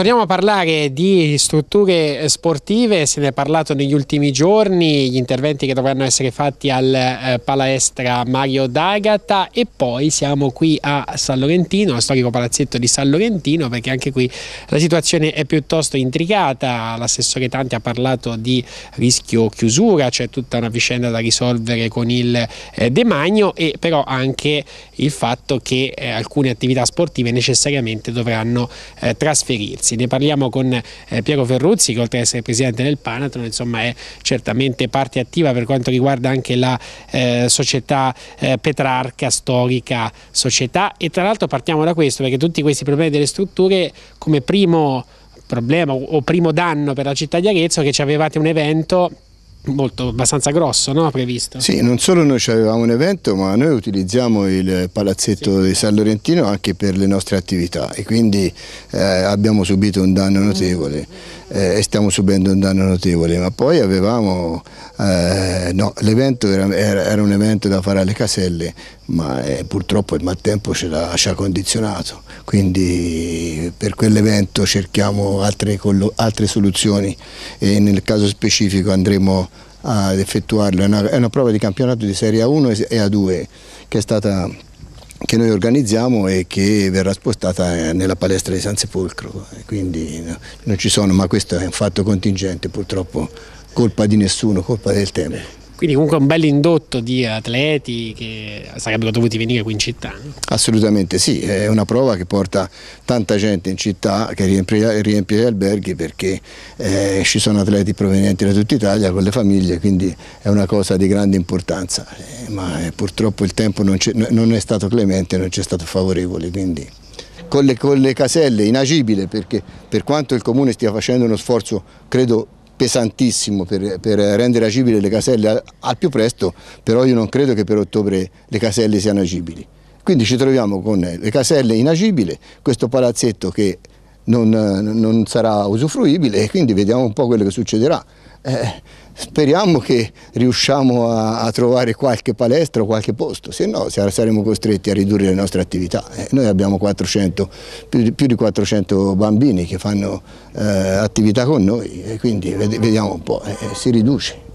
Torniamo a parlare di strutture sportive, se ne è parlato negli ultimi giorni, gli interventi che dovranno essere fatti al eh, Palaestra Mario D'Agata e poi siamo qui a San Lorentino, al storico palazzetto di San Lorentino, perché anche qui la situazione è piuttosto intricata, l'assessore Tanti ha parlato di rischio chiusura, c'è cioè tutta una vicenda da risolvere con il eh, demagno e però anche il fatto che eh, alcune attività sportive necessariamente dovranno eh, trasferirsi ragazzi. Ne parliamo con eh, Piero Ferruzzi che oltre ad essere presidente del Panatron insomma, è certamente parte attiva per quanto riguarda anche la eh, società eh, Petrarca, storica società e tra l'altro partiamo da questo perché tutti questi problemi delle strutture come primo problema o primo danno per la città di Arezzo che ci avevate un evento molto, abbastanza grosso no? previsto. Sì, non solo noi avevamo un evento, ma noi utilizziamo il palazzetto sì. di San Lorentino anche per le nostre attività e quindi eh, abbiamo subito un danno notevole eh, e stiamo subendo un danno notevole, ma poi avevamo, eh, no, l'evento era, era, un evento da fare alle caselle, ma eh, purtroppo il maltempo ci ha condizionato, quindi per quell'evento cerchiamo altre, altre soluzioni e nel caso specifico andremo ad effettuarlo, è una, è una prova di campionato di Serie A1 e A2 che è stata che noi organizziamo e che verrà spostata eh, nella palestra di San Sepolcro, quindi non ci sono, ma questo è un fatto contingente purtroppo, colpa di nessuno, colpa del tempo. Quindi comunque un bel indotto di atleti che sarebbero dovuti venire qui in città. Assolutamente sì, è una prova che porta tanta gente in città che riempie, gli alberghi perché eh, ci sono atleti provenienti da tutta Italia con le famiglie, quindi è una cosa di grande importanza, eh, ma eh, purtroppo il tempo non, è, non è stato clemente, non c'è stato favorevole. Quindi. Con le, con le, caselle inagibile perché per quanto il comune stia facendo uno sforzo credo pesantissimo per, per, rendere agibili le caselle al più presto, però io non credo che per ottobre le caselle siano agibili. Quindi ci troviamo con le caselle inagibili, questo palazzetto che non, eh, non sarà usufruibile e quindi vediamo un po' quello che succederà. Eh, speriamo che riusciamo a, a, trovare qualche palestra o qualche posto, se no saremo costretti a ridurre le nostre attività. Eh, noi abbiamo 400, più, di, più, di, 400 bambini che fanno eh, attività con noi e quindi vediamo un po', eh, si riduce.